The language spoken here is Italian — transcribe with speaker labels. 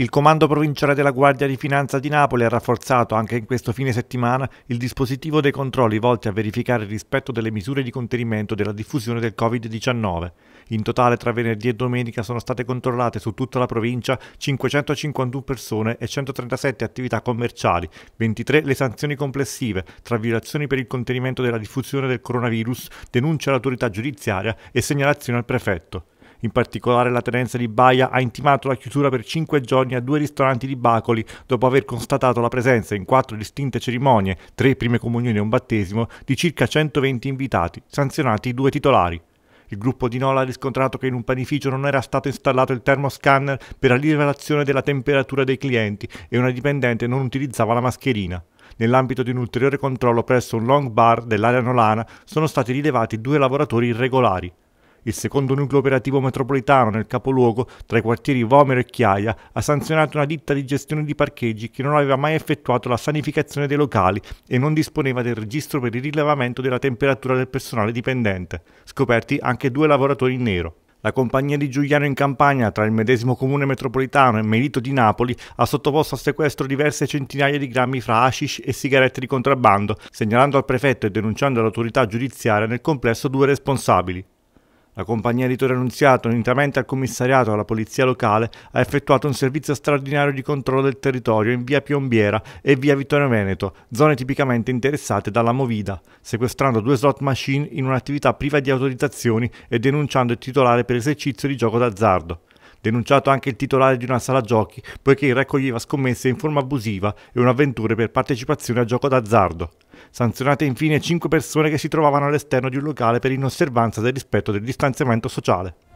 Speaker 1: Il Comando Provinciale della Guardia di Finanza di Napoli ha rafforzato anche in questo fine settimana il dispositivo dei controlli volti a verificare il rispetto delle misure di contenimento della diffusione del Covid-19. In totale tra venerdì e domenica sono state controllate su tutta la provincia 551 persone e 137 attività commerciali, 23 le sanzioni complessive tra violazioni per il contenimento della diffusione del coronavirus, denunce all'autorità giudiziaria e segnalazione al prefetto. In particolare la tenenza di Baia ha intimato la chiusura per 5 giorni a due ristoranti di Bacoli dopo aver constatato la presenza in quattro distinte cerimonie, tre prime comunioni e un battesimo, di circa 120 invitati, sanzionati i due titolari. Il gruppo di Nola ha riscontrato che in un panificio non era stato installato il termoscanner per la rilevazione della temperatura dei clienti e una dipendente non utilizzava la mascherina. Nell'ambito di un ulteriore controllo presso un long bar dell'area nolana sono stati rilevati due lavoratori irregolari il secondo nucleo operativo metropolitano nel capoluogo, tra i quartieri Vomero e Chiaia, ha sanzionato una ditta di gestione di parcheggi che non aveva mai effettuato la sanificazione dei locali e non disponeva del registro per il rilevamento della temperatura del personale dipendente, scoperti anche due lavoratori in nero. La compagnia di Giuliano in Campania, tra il medesimo comune metropolitano e Merito di Napoli, ha sottoposto a sequestro diverse centinaia di grammi fra hashish e sigarette di contrabbando, segnalando al prefetto e denunciando all'autorità giudiziaria nel complesso due responsabili. La compagnia di Torre Annunziato, unitamente al commissariato e alla polizia locale, ha effettuato un servizio straordinario di controllo del territorio in via Piombiera e via Vittorio Veneto, zone tipicamente interessate dalla Movida, sequestrando due slot machine in un'attività priva di autorizzazioni e denunciando il titolare per esercizio di gioco d'azzardo denunciato anche il titolare di una sala giochi, poiché raccoglieva scommesse in forma abusiva e un'avventura per partecipazione a gioco d'azzardo. Sanzionate infine 5 persone che si trovavano all'esterno di un locale per inosservanza del rispetto del distanziamento sociale.